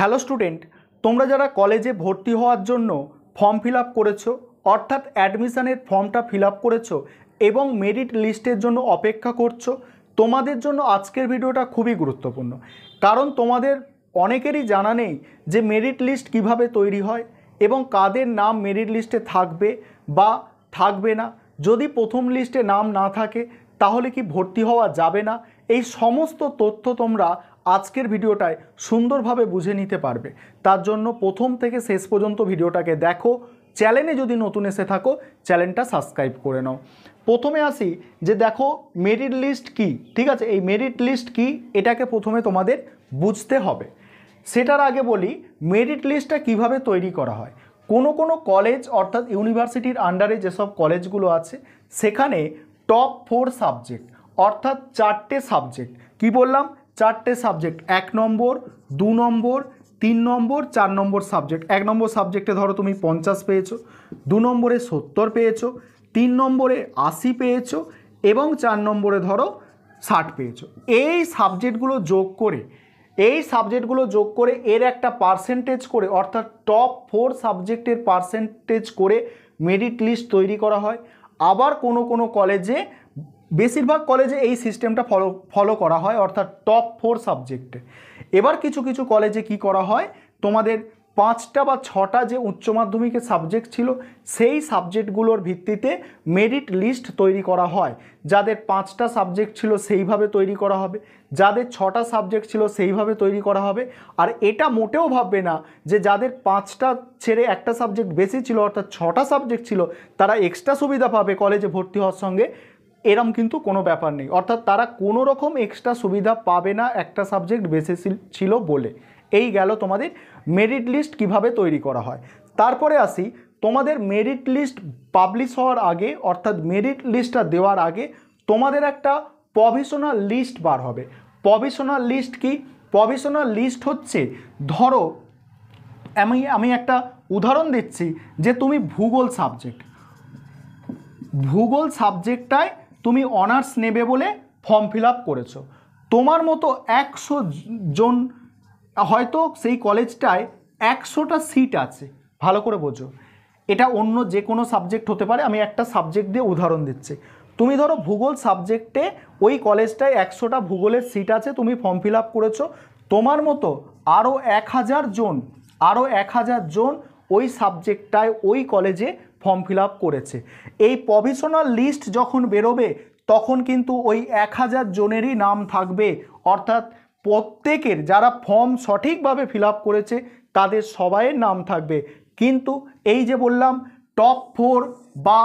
hello student তোমরা যারা কলেজে ভর্তি হওয়ার জন্য ফর্ম ফিল আপ করেছো অর্থাৎ অ্যাডমিশানের ফর্মটা ফিল আপ করেছো এবং মেরিট লিস্টের জন্য অপেক্ষা করছো তোমাদের জন্য আজকের ভিডিওটা খুবই গুরুত্বপূর্ণ কারণ তোমাদের অনেকেরই জানা নেই যে মেরিট লিস্ট কিভাবে তৈরি হয় এবং কাদের নাম মেরিট লিস্টে থাকবে বা থাকবে না যদি প্রথম লিস্টে নাম না থাকে তাহলে কি ভর্তি হওয়া যাবে না এই সমস্ত তথ্য তোমরা আজকের ভিডিওটায় সুন্দরভাবে বুঝে নিতে পারবে তার জন্য প্রথম থেকে শেষ পর্যন্ত ভিডিওটাকে দেখো চ্যানেলে যদি নতুন এসে থাকো চ্যানেলটা সাবস্ক্রাইব করে নাও প্রথমে আসি যে দেখো মেরিট লিস্ট কি ঠিক আছে এই মেরিট লিস্ট কি এটাকে প্রথমে তোমাদের বুঝতে হবে সেটার আগে বলি মেরিট লিস্টটা কিভাবে তৈরি করা হয় কোনো কোনো কলেজ অর্থাৎ ইউনিভার্সিটির আন্ডারে যেসব কলেজগুলো আছে সেখানে টপ ফোর সাবজেক্ট অর্থাৎ চারটে সাবজেক্ট কি বললাম চারটে সাবজেক্ট এক নম্বর দু নম্বর তিন নম্বর চার নম্বর সাবজেক্ট এক নম্বর সাবজেক্টে ধরো তুমি পঞ্চাশ পেয়েছো দু নম্বরে সত্তর পেয়েছো তিন নম্বরে আশি পেয়েছো এবং চার নম্বরে ধরো ষাট পেয়েছো এই সাবজেক্টগুলো যোগ করে এই সাবজেক্টগুলো যোগ করে এর একটা পার্সেন্টেজ করে অর্থাৎ টপ ফোর সাবজেক্টের পার্সেন্টেজ করে মেরিট লিস্ট তৈরি করা হয় আবার কোনো কোনো কলেজে বেশিরভাগ কলেজে এই সিস্টেমটা ফলো ফলো করা হয় অর্থাৎ টপ ফোর সাবজেক্টে এবার কিছু কিছু কলেজে কি করা হয় তোমাদের পাঁচটা বা ছটা যে উচ্চ মাধ্যমিকের সাবজেক্ট ছিল সেই সাবজেক্টগুলোর ভিত্তিতে মেরিট লিস্ট তৈরি করা হয় যাদের পাঁচটা সাবজেক্ট ছিল সেইভাবে তৈরি করা হবে যাদের ছটা সাবজেক্ট ছিল সেইভাবে তৈরি করা হবে আর এটা মোটেও ভাববে না যে যাদের পাঁচটা ছেড়ে একটা সাবজেক্ট বেশি ছিল অর্থাৎ ছটা সাবজেক্ট ছিল তারা এক্সট্রা সুবিধা পাবে কলেজে ভর্তি হওয়ার সঙ্গে এরম কিন্তু কোনো ব্যাপার নেই অর্থাৎ তারা কোনো রকম এক্সট্রা সুবিধা পাবে না একটা সাবজেক্ট বেসে ছিল বলে এই গেল তোমাদের মেরিট লিস্ট কিভাবে তৈরি করা হয় তারপরে আসি তোমাদের মেরিট লিস্ট পাবলিশ হওয়ার আগে অর্থাৎ মেরিট লিস্টটা দেওয়ার আগে তোমাদের একটা প্রভিশনাল লিস্ট বার হবে প্রভিশনাল লিস্ট কি প্রভিশনাল লিস্ট হচ্ছে ধরো আমি আমি একটা উদাহরণ দিচ্ছি যে তুমি ভূগোল সাবজেক্ট ভূগোল সাবজেক্টটায় তুমি অনার্স নেবে বলে ফর্ম ফিল আপ করেছো তোমার মতো একশো জন হয়তো সেই কলেজটায় একশোটা সিট আছে ভালো করে বোঝো এটা অন্য যে কোনো সাবজেক্ট হতে পারে আমি একটা সাবজেক্ট দিয়ে উদাহরণ দিচ্ছি তুমি ধরো ভূগোল সাবজেক্টে ওই কলেজটায় একশোটা ভূগোলের সিট আছে তুমি ফর্ম ফিল আপ করেছো তোমার মতো আরও এক হাজার জন আরও এক হাজার জন ওই সাবজেক্টটায় ওই কলেজে ফর্ম ফিল করেছে এই প্রভিশনাল লিস্ট যখন বেরোবে তখন কিন্তু ওই এক হাজার জনেরই নাম থাকবে অর্থাৎ প্রত্যেকের যারা ফর্ম সঠিকভাবে ফিল করেছে তাদের সবাইয়ের নাম থাকবে কিন্তু এই যে বললাম টপ ফোর বা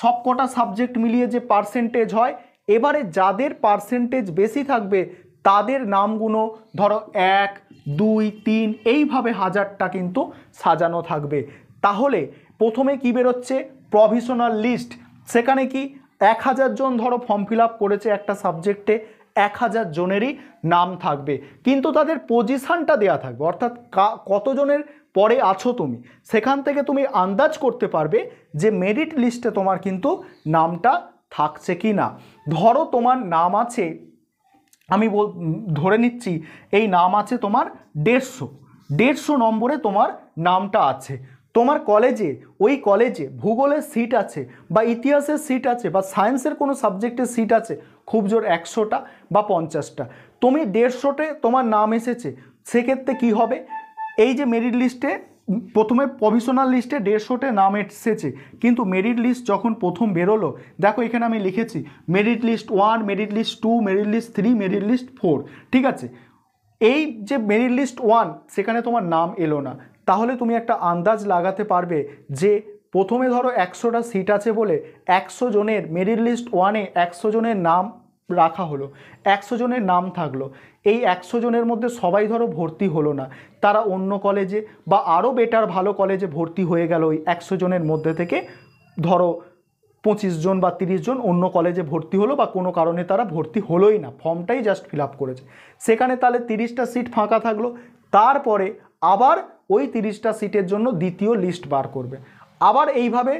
সবকটা সাবজেক্ট মিলিয়ে যে পার্সেন্টেজ হয় এবারে যাদের পার্সেন্টেজ বেশি থাকবে তাদের নামগুলো ধরো এক দুই তিন এইভাবে হাজারটা কিন্তু সাজানো থাকবে তাহলে প্রথমে কি বেরোচ্ছে প্রভিশনাল লিস্ট সেখানে কি এক হাজার জন ধরো ফর্ম ফিল করেছে একটা সাবজেক্টে এক হাজার জনেরই নাম থাকবে কিন্তু তাদের পজিশানটা দেয়া থাকবে অর্থাৎ কতজনের পরে আছো তুমি সেখান থেকে তুমি আন্দাজ করতে পারবে যে মেরিট লিস্টে তোমার কিন্তু নামটা থাকছে কি না ধরো তোমার নাম আছে আমি ধরে নিচ্ছি এই নাম আছে তোমার দেড়শো দেড়শো নম্বরে তোমার নামটা আছে তোমার কলেজে ওই কলেজে ভূগোলের সিট আছে বা ইতিহাসের সিট আছে বা সায়েন্সের কোনো সাবজেক্টের সিট আছে খুব জোর একশোটা বা পঞ্চাশটা তুমি দেড়শোটে তোমার নাম এসেছে সেক্ষেত্রে কি হবে এই যে মেরিট লিস্টে প্রথমে প্রভিশনাল লিস্টে দেড়শোটে নাম এসেছে কিন্তু মেরিট লিস্ট যখন প্রথম বেরোলো দেখো এখানে আমি লিখেছি merit list one merit list two merit list three merit list four ঠিক আছে এই যে মেরিট লিস্ট ওয়ান সেখানে তোমার নাম এলো না তাহলে তুমি একটা আন্দাজ লাগাতে পারবে যে প্রথমে ধরো একশোটা সিট আছে বলে একশো জনের মেরিট লিস্ট ওয়ানে একশো জনের নাম রাখা হলো একশো জনের নাম থাকলো এই একশো জনের মধ্যে সবাই ধরো ভর্তি হলো না তারা অন্য কলেজে বা আরও বেটার ভালো কলেজে ভর্তি হয়ে গেল ওই একশো জনের মধ্যে থেকে ধরো পঁচিশ জন বা তিরিশ জন অন্য কলেজে ভর্তি হলো বা কোনো কারণে তারা ভর্তি হলোই না ফর্মটাই জাস্ট ফিল আপ করেছে সেখানে তাহলে তিরিশটা সিট ফাঁকা থাকলো তারপরে আবার ওই তিরিশটা সিটের জন্য দ্বিতীয় লিস্ট বার করবে আবার এইভাবে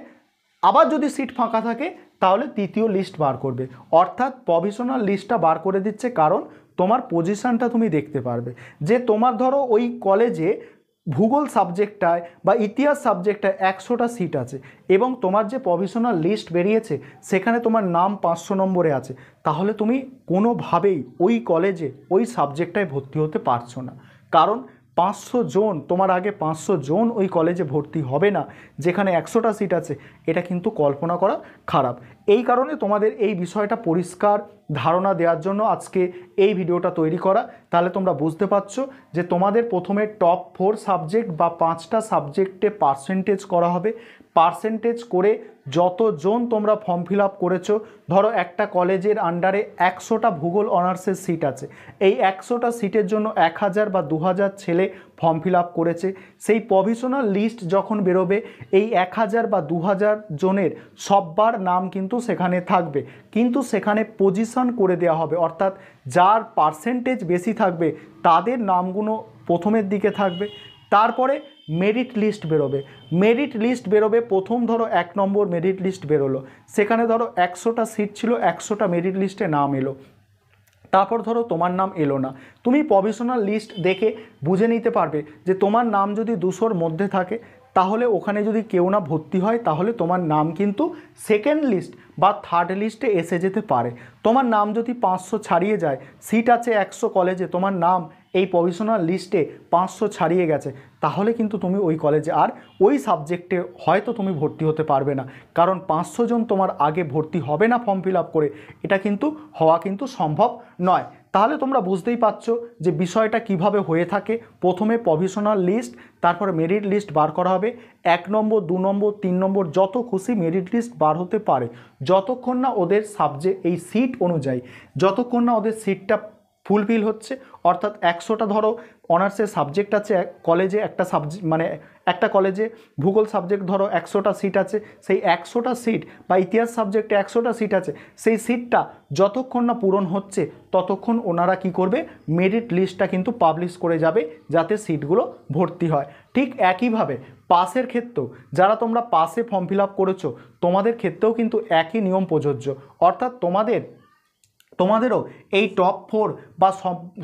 আবার যদি সিট ফাঁকা থাকে তাহলে তৃতীয় লিস্ট বার করবে অর্থাৎ প্রভিশনাল লিস্টটা বার করে দিচ্ছে কারণ তোমার পজিশানটা তুমি দেখতে পারবে যে তোমার ধরো ওই কলেজে ভূগোল সাবজেক্টটায় বা ইতিহাস সাবজেক্টটায় একশোটা সিট আছে এবং তোমার যে প্রভিশনাল লিস্ট বেরিয়েছে সেখানে তোমার নাম পাঁচশো নম্বরে আছে তাহলে তুমি কোনোভাবেই ওই কলেজে ওই সাবজেক্টটায় ভর্তি হতে পারছো না কারণ পাঁচশো জন তোমার আগে পাঁচশো জন ওই কলেজে ভর্তি হবে না যেখানে একশোটা সিট আছে এটা কিন্তু কল্পনা করা খারাপ এই কারণে তোমাদের এই বিষয়টা পরিষ্কার ধারণা দেওয়ার জন্য আজকে এই ভিডিওটা তৈরি করা তাহলে তোমরা বুঝতে পারছ যে তোমাদের প্রথমে টপ ফোর সাবজেক্ট বা পাঁচটা সাবজেক্টে পার্সেন্টেজ করা হবে পার্সেন্টেজ করে যতজন তোমরা ফর্ম ফিল আপ করেছো ধরো একটা কলেজের আন্ডারে একশোটা ভূগোল অনার্সের সিট আছে এই একশোটা সিটের জন্য এক হাজার বা দু হাজার ছেলে ফর্ম ফিল আপ করেছে সেই প্রভিশনাল লিস্ট যখন বেরোবে এই এক হাজার বা দু হাজার জনের সববার নাম কিন্তু সেখানে থাকবে কিন্তু সেখানে পজিশন করে দেওয়া হবে অর্থাৎ যার পার্সেন্টেজ বেশি থাকবে তাদের নামগুলো প্রথমের দিকে থাকবে তারপরে মেরিট লিস্ট বেরোবে মেরিট লিস্ট বেরোবে প্রথম ধরো এক নম্বর মেরিট লিস্ট বেরোলো সেখানে ধরো একশোটা সিট ছিল একশোটা মেরিট লিস্টে নাম এলো তারপর ধরো তোমার নাম এলো না তুমি প্রভিশনাল লিস্ট দেখে বুঝে নিতে পারবে যে তোমার নাম যদি দুশোর মধ্যে থাকে তাহলে ওখানে যদি কেউ না ভর্তি হয় তাহলে তোমার নাম কিন্তু সেকেন্ড লিস্ট বা থার্ড লিস্টে এসে যেতে পারে তোমার নাম যদি পাঁচশো ছাড়িয়ে যায় সিট আছে একশো কলেজে তোমার নাম এই প্রভিশনাল লিস্টে পাঁচশো ছাড়িয়ে গেছে তাহলে কিন্তু তুমি ওই কলেজে আর ওই সাবজেক্টে হয়তো তুমি ভর্তি হতে পারবে না কারণ পাঁচশো জন তোমার আগে ভর্তি হবে না ফর্ম ফিল করে এটা কিন্তু হওয়া কিন্তু সম্ভব নয় তাহলে তোমরা বুঝতেই পারছ যে বিষয়টা কিভাবে হয়ে থাকে প্রথমে প্রভিশনাল লিস্ট তারপর মেরিট লিস্ট বার করা হবে এক নম্বর দু নম্বর তিন নম্বর যত খুশি মেরিট লিস্ট বার হতে পারে যতক্ষণ না ওদের সাবজেক্ট এই সিট অনুযায়ী যতক্ষণ না ওদের সিটটা ফুলফিল হচ্ছে অর্থাৎ একশোটা ধরো অনার্সের সাবজেক্ট আছে কলেজে একটা সাবজেক্ট মানে একটা কলেজে ভূগোল সাবজেক্ট ধরো একশোটা সিট আছে সেই একশোটা সিট বা ইতিহাস সাবজেক্টে একশোটা সিট আছে সেই সিটটা যতক্ষণ না পূরণ হচ্ছে ততক্ষণ ওনারা কি করবে মেরিট লিস্টটা কিন্তু পাবলিশ করে যাবে যাতে সিটগুলো ভর্তি হয় ঠিক একইভাবে পাসের ক্ষেত্রেও যারা তোমরা পাসে ফর্ম ফিল আপ করেছো তোমাদের ক্ষেত্রেও কিন্তু একই নিয়ম প্রযোজ্য অর্থাৎ তোমাদের তোমাদেরও এই টপ ফোর বা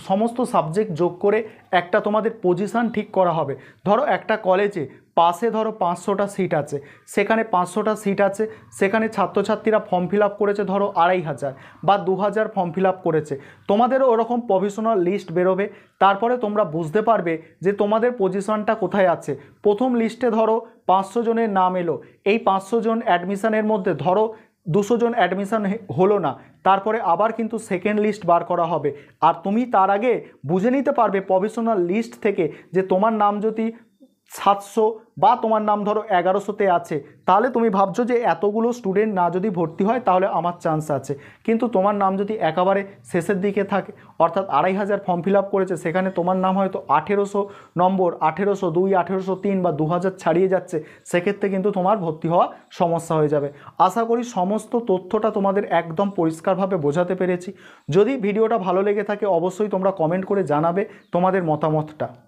সমস্ত সাবজেক্ট যোগ করে একটা তোমাদের পজিশান ঠিক করা হবে ধরো একটা কলেজে পাশে ধরো পাঁচশোটা সিট আছে সেখানে পাঁচশোটা সিট আছে সেখানে ছাত্রছাত্রীরা ফর্ম ফিল করেছে ধরো আড়াই হাজার বা দু হাজার ফর্ম ফিল করেছে তোমাদেরও ওরকম প্রভিশনাল লিস্ট বেরোবে তারপরে তোমরা বুঝতে পারবে যে তোমাদের পজিশানটা কোথায় আছে প্রথম লিস্টে ধরো পাঁচশো জনের নাম এলো এই পাঁচশো জন অ্যাডমিশানের মধ্যে ধরো দুশো জন অ্যাডমিশান হলো না তারপরে আবার কিন্তু সেকেন্ড লিস্ট বার করা হবে আর তুমি তার আগে বুঝে নিতে পারবে প্রফেশনাল লিস্ট থেকে যে তোমার নাম যদি সাতশো বা তোমার নাম ধরো এগারোশোতে আছে তাহলে তুমি ভাবছো যে এতগুলো স্টুডেন্ট না যদি ভর্তি হয় তাহলে আমার চান্স আছে কিন্তু তোমার নাম যদি একেবারে শেষের দিকে থাকে অর্থাৎ আড়াই হাজার ফর্ম ফিল করেছে সেখানে তোমার নাম হয়তো আঠেরোশো নম্বর আঠেরোশো দুই আঠেরোশো তিন বা দু ছাড়িয়ে যাচ্ছে সেক্ষেত্রে কিন্তু তোমার ভর্তি হওয়া সমস্যা হয়ে যাবে আশা করি সমস্ত তথ্যটা তোমাদের একদম পরিষ্কারভাবে বোঝাতে পেরেছি যদি ভিডিওটা ভালো লেগে থাকে অবশ্যই তোমরা কমেন্ট করে জানাবে তোমাদের মতামতটা